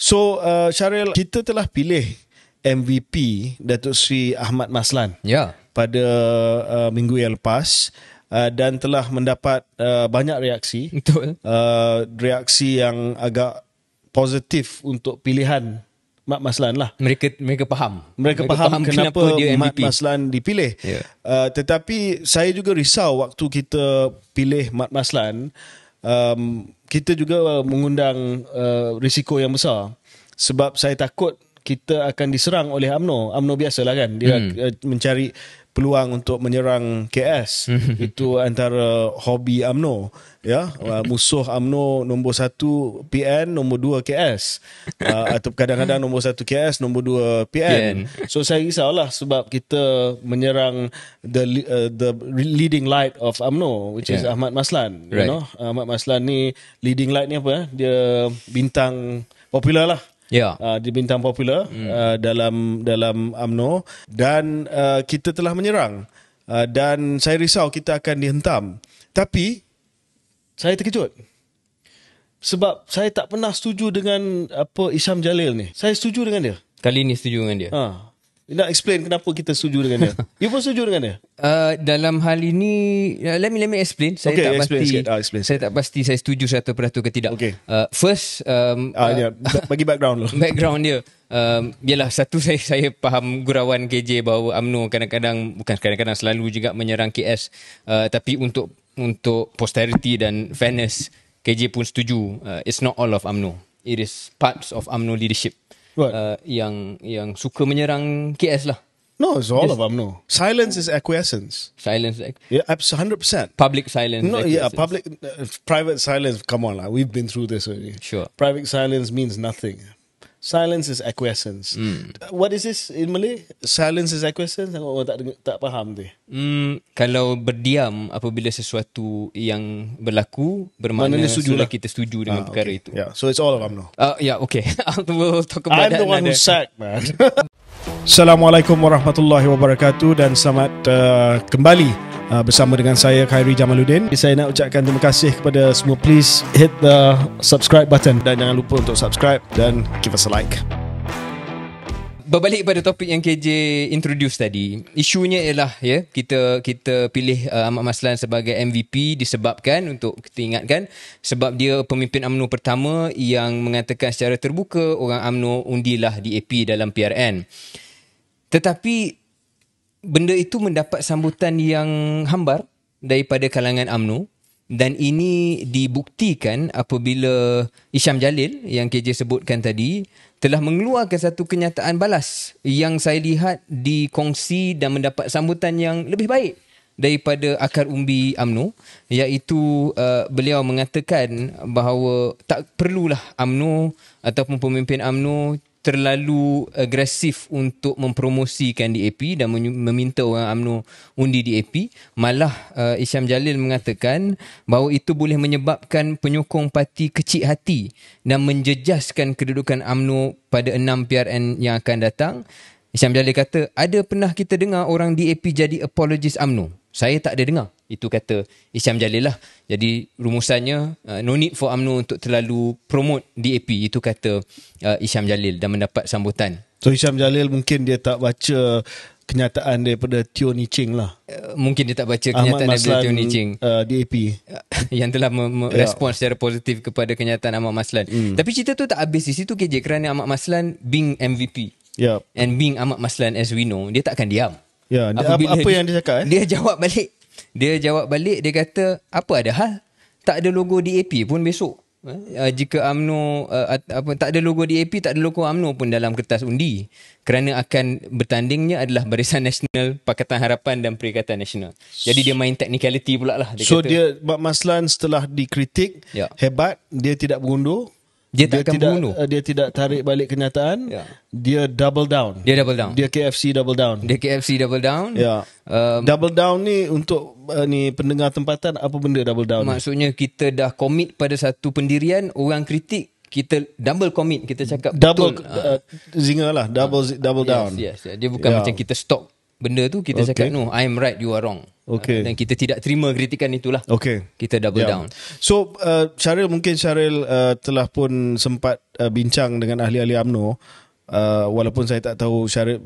So uh, Syaril kita telah pilih MVP Datuk Sri Ahmad Maslan. Ya. Yeah. Pada uh, minggu yang lepas uh, dan telah mendapat uh, banyak reaksi. Uh, reaksi yang agak positif untuk pilihan Mat Maslan lah. Mereka mereka faham. Mereka, mereka faham, faham kenapa, kenapa dia MVP. Mat Maslan dipilih. Yeah. Uh, tetapi saya juga risau waktu kita pilih Mat Maslan uh, um, kita juga uh, mengundang uh, risiko yang besar sebab saya takut kita akan diserang oleh UMNO UMNO biasalah kan dia hmm. Uh, mencari peluang untuk menyerang KS itu antara hobi AMNO ya uh, musuh AMNO nombor satu PN nombor dua KS uh, atau kadang-kadang nombor satu KS nombor dua PN. PN. So saya risaulah sebab kita menyerang the uh, the leading light of AMNO which yeah. is Ahmad Maslan. Right. You know Ahmad Maslan ni leading light ni apa? Eh? Dia bintang popular lah yeah. Ya. uh, di bintang popular mm. uh, dalam dalam AMNO dan uh, kita telah menyerang uh, dan saya risau kita akan dihentam tapi saya terkejut sebab saya tak pernah setuju dengan apa Isam Jalil ni saya setuju dengan dia kali ini setuju dengan dia ha nak explain kenapa kita setuju dengan dia. you pun setuju dengan dia? Uh, dalam hal ini, uh, let me let me explain. Saya okay, tak explain pasti. Sikit. Ah, explain saya sikit. tak pasti saya setuju 100% atau tidak. Okay. Uh, first, um, ah, ya. uh, uh, yeah. bagi background dulu. background dia. Um, yalah satu saya saya faham gurauan KJ bahawa UMNO kadang-kadang bukan kadang-kadang selalu juga menyerang KS uh, tapi untuk untuk posterity dan fairness KJ pun setuju uh, it's not all of UMNO it is parts of UMNO leadership uh, yang yang suka menyerang KS lah. No, it's all Just, of them. No, silence is acquiescence. Silence, yeah, absolutely, 100% Public silence. No, yeah, public, uh, private silence. Come on, like, lah. we've been through this already. Sure. Private silence means nothing silence is acquiescence. Mm. What is this in Malay? Silence is acquiescence. Saya oh, tak tak faham tu. Mm, kalau berdiam apabila sesuatu yang berlaku bermakna Mananya sudah lah. kita setuju dengan ah, perkara okay. itu. Yeah, so it's all of Amno. Ah, uh, ya, yeah, okay. we'll talk I'm the one who said. man. Assalamualaikum warahmatullahi wabarakatuh dan selamat uh, kembali uh, bersama dengan saya Khairi Jamaluddin saya nak ucapkan terima kasih kepada semua please hit the subscribe button dan jangan lupa untuk subscribe dan give us a like Berbalik pada topik yang KJ introduce tadi, isunya ialah ya kita kita pilih uh, Ahmad Maslan sebagai MVP disebabkan untuk kita ingatkan sebab dia pemimpin AMNO pertama yang mengatakan secara terbuka orang AMNO undilah DAP dalam PRN. Tetapi benda itu mendapat sambutan yang hambar daripada kalangan AMNO dan ini dibuktikan apabila Isham Jalil yang KJ sebutkan tadi telah mengeluarkan satu kenyataan balas yang saya lihat dikongsi dan mendapat sambutan yang lebih baik daripada akar umbi AMNO iaitu uh, beliau mengatakan bahawa tak perlulah AMNO ataupun pemimpin AMNO terlalu agresif untuk mempromosikan DAP dan meminta orang UMNO undi DAP malah uh, Isyam Jalil mengatakan bahawa itu boleh menyebabkan penyokong parti kecil hati dan menjejaskan kedudukan UMNO pada 6 PRN yang akan datang Isyam Jalil kata ada pernah kita dengar orang DAP jadi apologist UMNO saya tak ada dengar itu kata Isyam Jalil lah. Jadi rumusannya uh, no need for UMNO untuk terlalu promote DAP itu kata uh, Isyam Jalil dan mendapat sambutan. So Isyam Jalil mungkin dia tak baca kenyataan daripada Tio Ni Ching lah. Uh, mungkin dia tak baca kenyataan Ahmad Maslan, daripada Tio Ni Ching. Uh, DAP. Yang telah me- yeah. Ya. secara positif kepada kenyataan Ahmad Maslan. Mm. Tapi cerita tu tak habis di situ KJ kerana Ahmad Maslan being MVP. Yep. Ya. And being Ahmad Maslan as we know, dia takkan diam. Ya, apa, apa yang dia cakap? Eh? Dia jawab balik. Dia jawab balik, dia kata, apa ada hal? Tak ada logo DAP pun besok. Uh, jika UMNO, uh, eh, apa, tak ada logo DAP, tak ada logo UMNO pun dalam kertas undi. Kerana akan bertandingnya adalah Barisan Nasional, Pakatan Harapan dan Perikatan Nasional. Jadi dia main technicality pula lah. Dia so kata. dia, Mak Maslan setelah dikritik, ya. hebat, dia tidak berundur dia, dia tak akan tidak, bunuh. Eh, dia tidak tarik balik kenyataan. Yeah. Dia double down. Dia double down. Dia KFC double down. Dia KFC double down. Ya. Yeah. Um, double down ni untuk uh, ni pendengar tempatan apa benda double down? Maksudnya ni? kita dah komit pada satu pendirian, orang kritik kita double commit kita cakap double betul. Uh, ah. eh, zinger lah double uh, double down. Yes, yes, Dia bukan yeah. macam kita stop benda tu kita okay. cakap no I am right you are wrong. Okay. Dan kita tidak terima kritikan itulah. Okay. Kita double yeah. down. So, uh, Syaril mungkin Syaril uh, telah pun sempat uh, bincang dengan ahli-ahli UMNO. Uh, walaupun saya tak tahu Syaril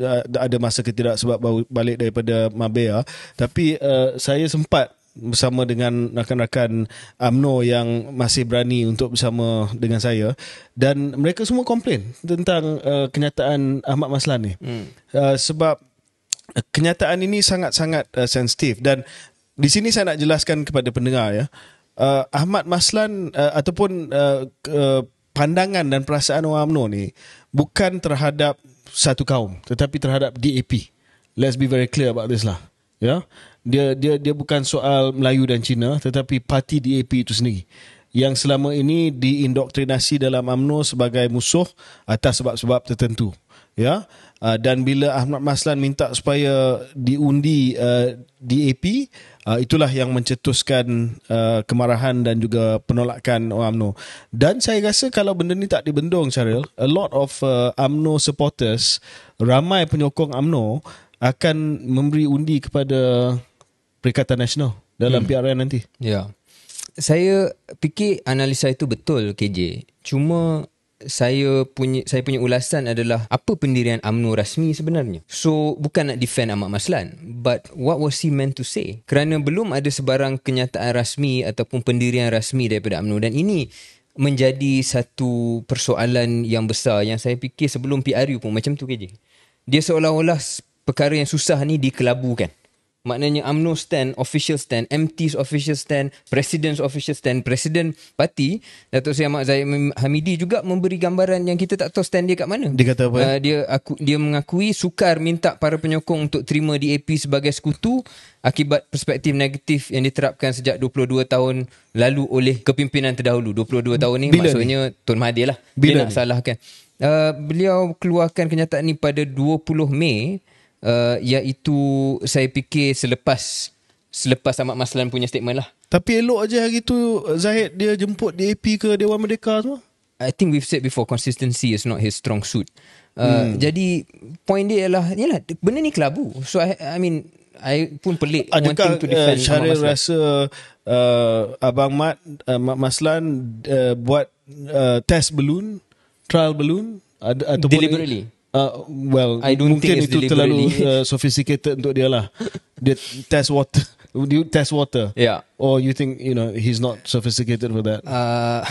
uh, ada masa ke tidak sebab balik daripada Mabea. Tapi uh, saya sempat bersama dengan rakan-rakan UMNO yang masih berani untuk bersama dengan saya dan mereka semua komplain tentang uh, kenyataan Ahmad Maslan ni. Hmm. Uh, sebab Eh, kenyataan ini sangat-sangat uh, sensitif dan di sini saya nak jelaskan kepada pendengar ya. Uh, Ahmad Maslan uh, ataupun uh, uh, pandangan dan perasaan orang UMNO ni bukan terhadap satu kaum tetapi terhadap DAP. Let's be very clear about this lah. Ya. Dia dia dia bukan soal Melayu dan Cina tetapi parti DAP itu sendiri yang selama ini diindoktrinasi dalam UMNO sebagai musuh atas sebab-sebab tertentu. Ya uh, dan bila Ahmad Maslan minta supaya diundi uh, DAP uh, itulah yang mencetuskan uh, kemarahan dan juga penolakan UMNO dan saya rasa kalau benda ni tak dibendung Cheryl a lot of uh, UMNO supporters ramai penyokong UMNO akan memberi undi kepada Perikatan Nasional dalam hmm. PRN nanti ya yeah. saya fikir analisa itu betul KJ cuma saya punya saya punya ulasan adalah apa pendirian UMNO rasmi sebenarnya. So bukan nak defend Ahmad Maslan, but what was he meant to say? Kerana belum ada sebarang kenyataan rasmi ataupun pendirian rasmi daripada UMNO dan ini menjadi satu persoalan yang besar yang saya fikir sebelum PRU pun macam tu KJ. Dia seolah-olah perkara yang susah ni dikelabukan maknanya UMNO stand, official stand, MT's official stand, President's official stand, President parti, Datuk Seri Ahmad Zahid Hamidi juga memberi gambaran yang kita tak tahu stand dia kat mana. Dia kata apa? Uh, dia, aku, dia mengakui sukar minta para penyokong untuk terima DAP sebagai sekutu akibat perspektif negatif yang diterapkan sejak 22 tahun lalu oleh kepimpinan terdahulu. 22 tahun ni Bila maksudnya ni? Tun Mahathir lah. Bila dia nak ni? salahkan. Uh, beliau keluarkan kenyataan ni pada 20 Mei uh, iaitu saya fikir selepas selepas Ahmad Maslan punya statement lah. Tapi elok aja hari tu uh, Zahid dia jemput di DAP ke Dewan Merdeka tu? I think we've said before consistency is not his strong suit. Uh, hmm. Jadi point dia ialah yalah, benda ni kelabu. So I, I mean I pun pelik Adakah, wanting to defend uh, Ahmad Maslan. rasa uh, Abang Mat uh, Maslan uh, buat uh, test balloon, trial balloon? Ad, Deliberately. Uh, well, I don't mungkin think itu terlalu uh, sophisticated untuk dia lah. Dia test water. Do you test water? Yeah. Or you think you know he's not sophisticated for that? Uh,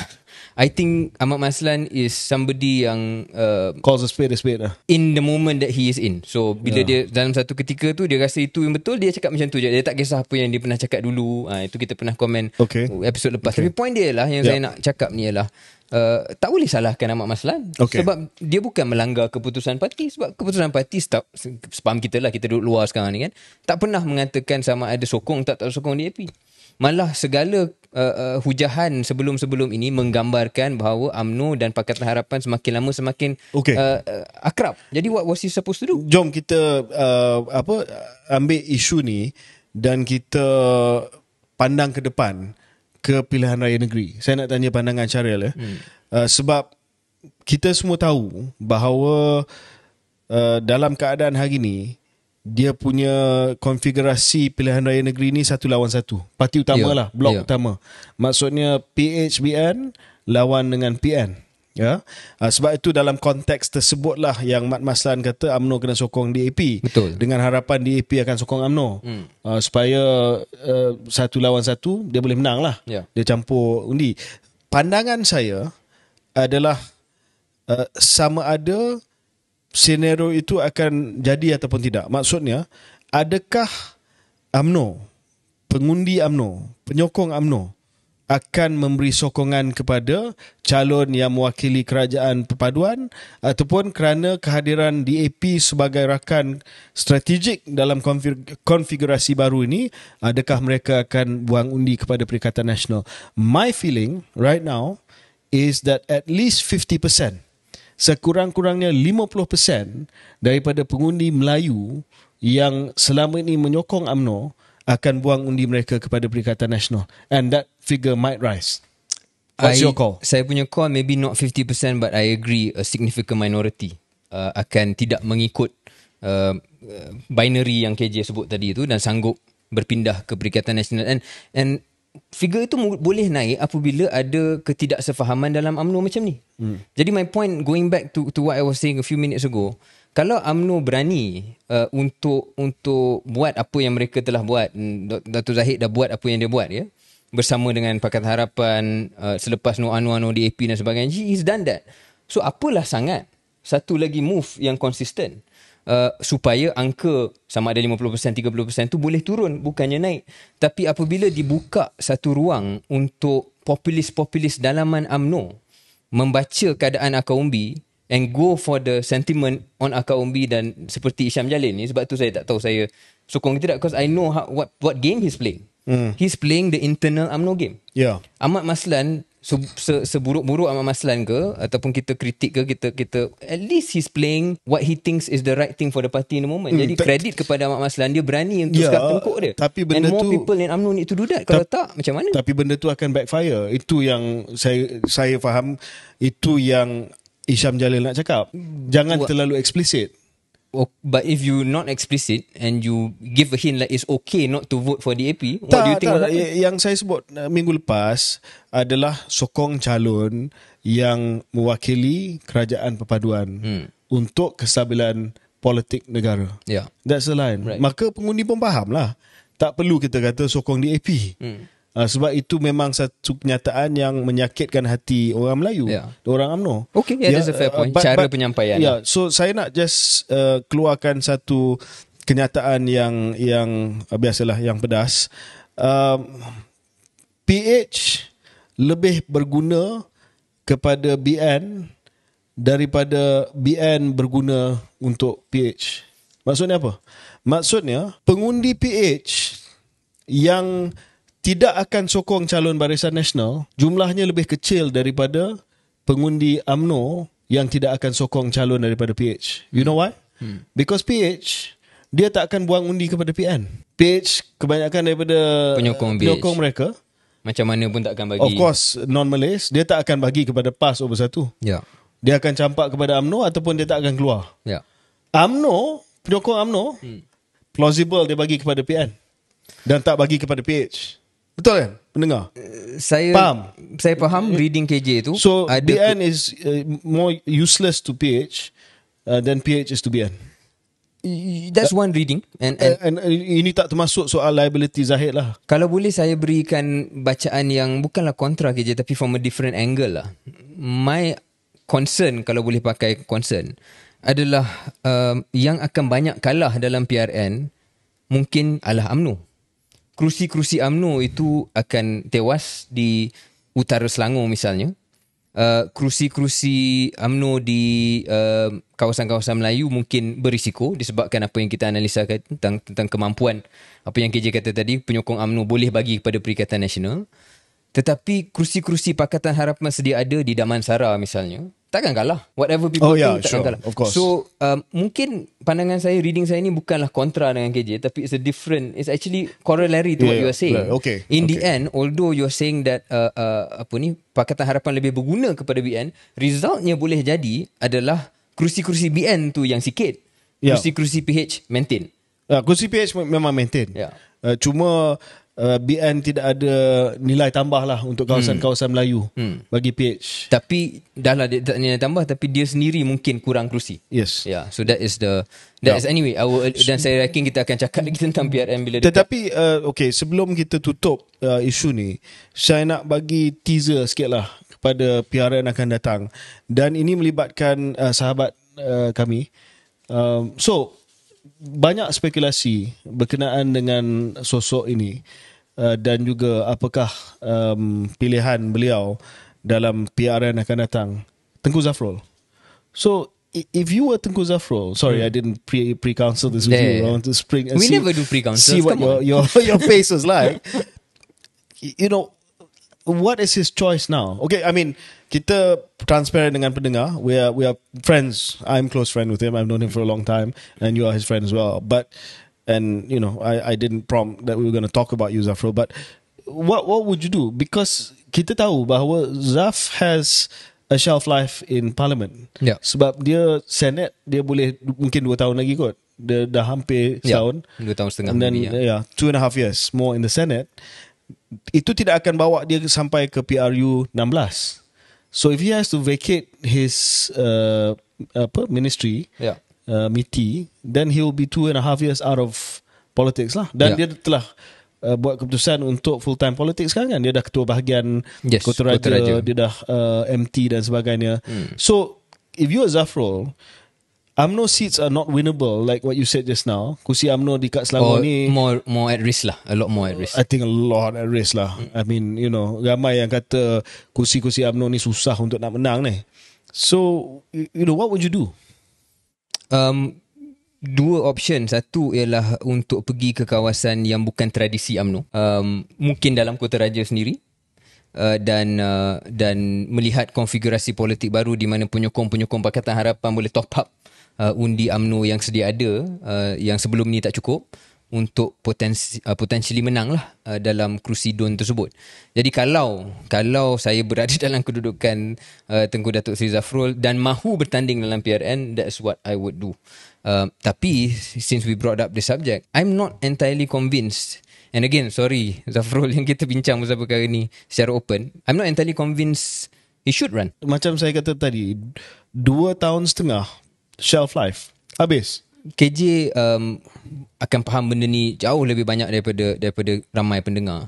I think Ahmad Maslan is somebody yang uh, calls a spade a lah. In the moment that he is in. So bila yeah. dia dalam satu ketika tu dia rasa itu yang betul dia cakap macam tu je. Dia tak kisah apa yang dia pernah cakap dulu. Ha, itu kita pernah komen okay. episod lepas. Okay. Tapi point dia lah yang yep. saya nak cakap ni ialah Uh, tak boleh salahkan Ahmad Maslan okay. sebab dia bukan melanggar keputusan parti sebab keputusan parti tak spam kita lah kita duduk luar sekarang ni kan tak pernah mengatakan sama ada sokong tak tak sokong DAP malah segala Uh, uh, hujahan sebelum-sebelum ini menggambarkan bahawa UMNO dan Pakatan Harapan semakin lama semakin okay. uh, uh, akrab. Jadi what was he supposed to do? Jom kita uh, apa ambil isu ni dan kita pandang ke depan ke pilihan raya negeri. Saya nak tanya pandangan Charles eh. ya. Hmm. Uh, sebab kita semua tahu bahawa uh, dalam keadaan hari ini dia punya konfigurasi pilihan raya negeri ni satu lawan satu. Parti utama yeah. lah, blok yeah. utama. Maksudnya PHBN lawan dengan PN. Ya, yeah. sebab itu dalam konteks tersebutlah yang Mat Maslan kata AMNO kena sokong DAP Betul. dengan harapan DAP akan sokong AMNO hmm. uh, supaya uh, satu lawan satu dia boleh menang lah. Yeah. Dia campur undi. Pandangan saya adalah uh, sama ada senario itu akan jadi ataupun tidak. Maksudnya, adakah AMNO, pengundi AMNO, penyokong AMNO akan memberi sokongan kepada calon yang mewakili kerajaan perpaduan ataupun kerana kehadiran DAP sebagai rakan strategik dalam konfigurasi baru ini adakah mereka akan buang undi kepada Perikatan Nasional my feeling right now is that at least 50% sekurang-kurangnya 50% daripada pengundi Melayu yang selama ini menyokong AMNO akan buang undi mereka kepada Perikatan Nasional and that figure might rise. What's I, your call? Saya punya call maybe not 50% but I agree a significant minority uh, akan tidak mengikut uh, uh binary yang KJ sebut tadi itu dan sanggup berpindah ke Perikatan Nasional and and figure itu boleh naik apabila ada ketidaksefahaman dalam UMNO macam ni. Hmm. Jadi my point going back to to what I was saying a few minutes ago, kalau UMNO berani uh, untuk untuk buat apa yang mereka telah buat, hmm, Dato Zahid dah buat apa yang dia buat ya bersama dengan Pakatan Harapan uh, selepas No Anwar No DAP dan sebagainya, he's done that. So apalah sangat satu lagi move yang konsisten uh, supaya angka sama ada 50% 30% tu boleh turun bukannya naik tapi apabila dibuka satu ruang untuk populis-populis dalaman AMNO membaca keadaan Akaumbi and go for the sentiment on Akaumbi dan seperti Isham Jalil ni sebab tu saya tak tahu saya sokong ke tidak because I know how, what what game he's playing. Mm. He's playing the internal AMNO game. Yeah. Ahmad Maslan se, seburuk-buruk Ahmad Maslan ke ataupun kita kritik ke kita kita at least he's playing what he thinks is the right thing for the party in the moment. Mm, Jadi kredit kepada Ahmad Maslan dia berani untuk yeah, sekat tengkuk dia. Tapi benda And more tu, people in UMNO need to do that. Kalau ta- tak macam mana? Tapi benda tu akan backfire. Itu yang saya saya faham itu yang Isham Jalil nak cakap. Jangan terlalu eksplisit but if you not explicit and you give a hint like it's okay not to vote for DAP, what tak, do you think tak, about Yang saya sebut uh, minggu lepas adalah sokong calon yang mewakili kerajaan perpaduan hmm. untuk kestabilan politik negara. Yeah. That's the line. Right. Maka pengundi pun faham lah. Tak perlu kita kata sokong DAP. Hmm. Uh, sebab itu memang satu kenyataan yang menyakitkan hati orang Melayu, yeah. orang UMNO. Okay, yeah, yeah, that's a fair ya, point. Uh, but, Cara but, penyampaian. Yeah, so saya nak just uh, keluarkan satu kenyataan yang yang uh, biasalah yang pedas. Um, PH lebih berguna kepada BN daripada BN berguna untuk PH. Maksudnya apa? Maksudnya pengundi PH yang tidak akan sokong calon Barisan Nasional jumlahnya lebih kecil daripada pengundi AMNO yang tidak akan sokong calon daripada PH. You hmm. know why? Hmm. Because PH dia tak akan buang undi kepada PN. PH kebanyakan daripada penyokong, penyokong mereka macam mana pun tak akan bagi. Of course non Malays dia tak akan bagi kepada PAS over satu. Ya. Yeah. Dia akan campak kepada AMNO ataupun dia tak akan keluar. Ya. Yeah. AMNO penyokong AMNO hmm. plausible dia bagi kepada PN dan tak bagi kepada PH. Betul kan? Pendengar. Eh, saya faham. Saya faham reading KJ tu. So ada BN ke- is uh, more useless to PH uh, eh, than PH is to BN. That's one reading and, and, and, and Ini tak termasuk soal liability Zahid lah Kalau boleh saya berikan bacaan yang Bukanlah kontra KJ Tapi from a different angle lah My concern Kalau boleh pakai concern Adalah uh, Yang akan banyak kalah dalam PRN Mungkin adalah UMNO kerusi-kerusi AMNO itu akan tewas di utara Selangor misalnya. Uh, kerusi-kerusi di uh, kawasan-kawasan Melayu mungkin berisiko disebabkan apa yang kita analisa tentang tentang kemampuan apa yang KJ kata tadi penyokong AMNO boleh bagi kepada Perikatan Nasional. Tetapi kerusi-kerusi Pakatan Harapan sedia ada di Damansara misalnya, takkan kalah. Whatever people oh, yeah, takkan sure. kalah. So, um, mungkin pandangan saya, reading saya ni bukanlah kontra dengan KJ, tapi it's a different, it's actually corollary to yeah, what you are saying. Yeah, okay. In okay. the end, although you are saying that, uh, uh, apa ni, Pakatan Harapan lebih berguna kepada BN, resultnya boleh jadi adalah kerusi-kerusi BN tu yang sikit, ya. kerusi-kerusi PH maintain. Uh, kerusi PH memang maintain. Yeah. Uh, cuma, Uh, BN tidak ada nilai tambah lah untuk kawasan-kawasan hmm. Melayu hmm. bagi PH. Tapi dah lah dia tak nilai tambah tapi dia sendiri mungkin kurang kerusi. Yes. Yeah. So that is the that yeah. is anyway I will, dan saya reckon kita akan cakap lagi tentang PRM bila Tetapi Uh, okay sebelum kita tutup uh, isu ni saya nak bagi teaser sikit lah kepada PRN akan datang dan ini melibatkan uh, sahabat uh, kami. Um, so banyak spekulasi berkenaan dengan sosok ini uh, dan juga apakah um, pilihan beliau dalam PRN akan datang Tengku Zafrol. So if you were Tengku Zafrol, sorry hmm. I didn't pre pre counsel this with yeah, you. Yeah. I want to spring. Uh, we see, never do pre counsel. See what your, your your face was like. you know what is his choice now? Okay, I mean, kita transparent dengan pendengar. We are we are friends. I'm close friend with him. I've known him for a long time, and you are his friend as well. But and you know, I I didn't prompt that we were going to talk about you, Zafro. But what what would you do? Because kita tahu bahawa Zaf has a shelf life in parliament. Yeah. Sebab dia senet dia boleh mungkin dua tahun lagi kot. Dia dah hampir ya. setahun. Yeah. Dua tahun setengah. And then, ya. yeah, two and a half years more in the senate itu tidak akan bawa dia sampai ke PRU 16. So if he has to vacate his uh, apa ministry, yeah. uh, MITI, e then he will be two and a half years out of politics lah. Dan yeah. dia telah uh, buat keputusan untuk full time politics sekarang kan. Dia dah ketua bahagian yes, Kota Raja, Raja. dia dah uh, MT dan sebagainya. Hmm. So if you are Zafrol, Amno seats are not winnable like what you said just now. Kusi Amno di kat Selangor oh, ni... More, more at risk lah. A lot more at oh, risk. I think a lot at risk lah. Mm. I mean, you know, ramai yang kata kusi kusi Amno ni susah untuk nak menang ni. So, you know, what would you do? Um, dua option. Satu ialah untuk pergi ke kawasan yang bukan tradisi UMNO. Um, mungkin dalam Kota Raja sendiri. Uh, dan uh, dan melihat konfigurasi politik baru di mana penyokong-penyokong Pakatan Harapan boleh top up uh, undi UMNO yang sedia ada uh, yang sebelum ni tak cukup untuk potensi uh, potentially menang lah uh, dalam kerusi DUN tersebut. Jadi kalau kalau saya berada dalam kedudukan uh, Tengku Datuk Seri Zafrul dan mahu bertanding dalam PRN that's what I would do. Uh, tapi since we brought up the subject I'm not entirely convinced And again, sorry Zafrul yang kita bincang pasal perkara ni secara open. I'm not entirely convinced he should run. Macam saya kata tadi, dua tahun setengah shelf life. Habis. KJ um, akan faham benda ni jauh lebih banyak daripada daripada ramai pendengar.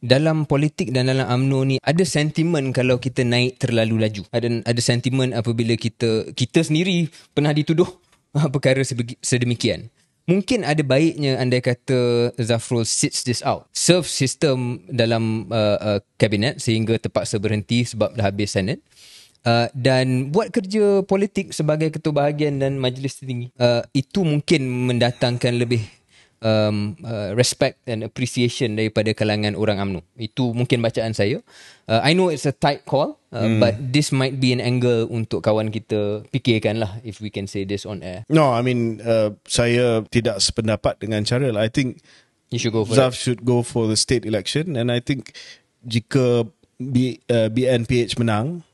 Dalam politik dan dalam amno ni ada sentimen kalau kita naik terlalu laju. Ada ada sentimen apabila kita kita sendiri pernah dituduh perkara sedemikian mungkin ada baiknya andai kata Zafrul sits this out. Serve sistem dalam uh, uh, kabinet sehingga terpaksa berhenti sebab dah habis Senate. Uh, dan buat kerja politik sebagai ketua bahagian dan majlis tinggi uh, itu mungkin mendatangkan lebih um, uh, respect and appreciation daripada kalangan orang Amnu Itu mungkin bacaan saya. Uh, I know it's a tight call, uh, mm. but this might be an angle untuk kawan kita fikirkan lah if we can say this on air. No, I mean uh, saya tidak sependapat dengan cara. Lah. I think you should go for Zaf it. should go for the state election, and I think jika B, uh, BNPH menang,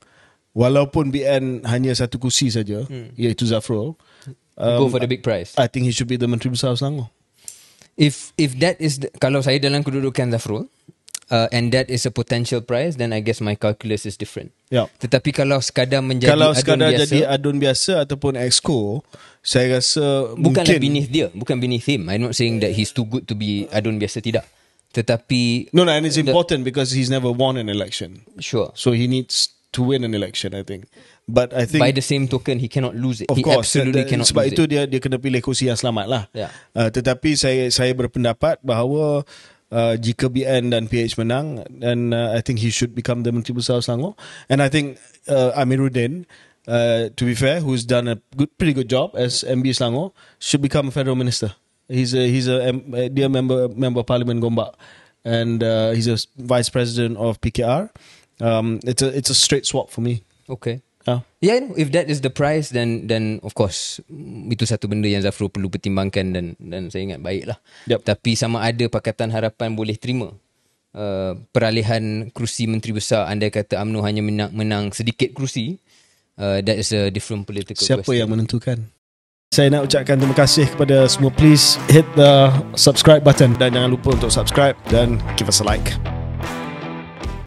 walaupun BN hanya satu kursi saja, mm. iaitu Zafro. Um, go for the big prize. I think he should be the Menteri Besar Selangor. if if that is the, kalau saya dalam kedudukan Zafrul uh, and that is a potential prize then I guess my calculus is different. Yeah. Tetapi kalau sekadar menjadi kalau adun sekadar biasa, adun biasa ataupun exco saya rasa bukan mungkin beneath dia, bukan beneath him. I'm not saying that he's too good to be adun biasa tidak. Tetapi No no and it's the, important because he's never won an election. Sure. So he needs to win an election I think but I think by the same token he cannot lose it of he course, absolutely the, uh, the, cannot sebab lose itu it. dia dia kena pilih kursi yang selamat lah yeah. uh, tetapi saya saya berpendapat bahawa uh, jika BN dan PH menang then uh, I think he should become the Menteri Besar Selangor and I think uh, Amiruddin uh, to be fair who's done a good pretty good job as MB Selangor should become a federal minister he's a he's a uh, dear member member of parliament Gombak and uh, he's a vice president of PKR um, it's a it's a straight swap for me. Okay. Yeah. Yeah. If that is the price, then then of course mm, itu satu benda yang Zafro perlu pertimbangkan dan dan saya ingat baiklah. Yep. Tapi sama ada Pakatan Harapan boleh terima uh, peralihan kerusi Menteri Besar. Anda kata amnu hanya menang, menang sedikit kerusi. Uh, that is a different political. Siapa question. yang menentukan? Saya nak ucapkan terima kasih kepada semua. Please hit the subscribe button dan jangan lupa untuk subscribe dan give us a like.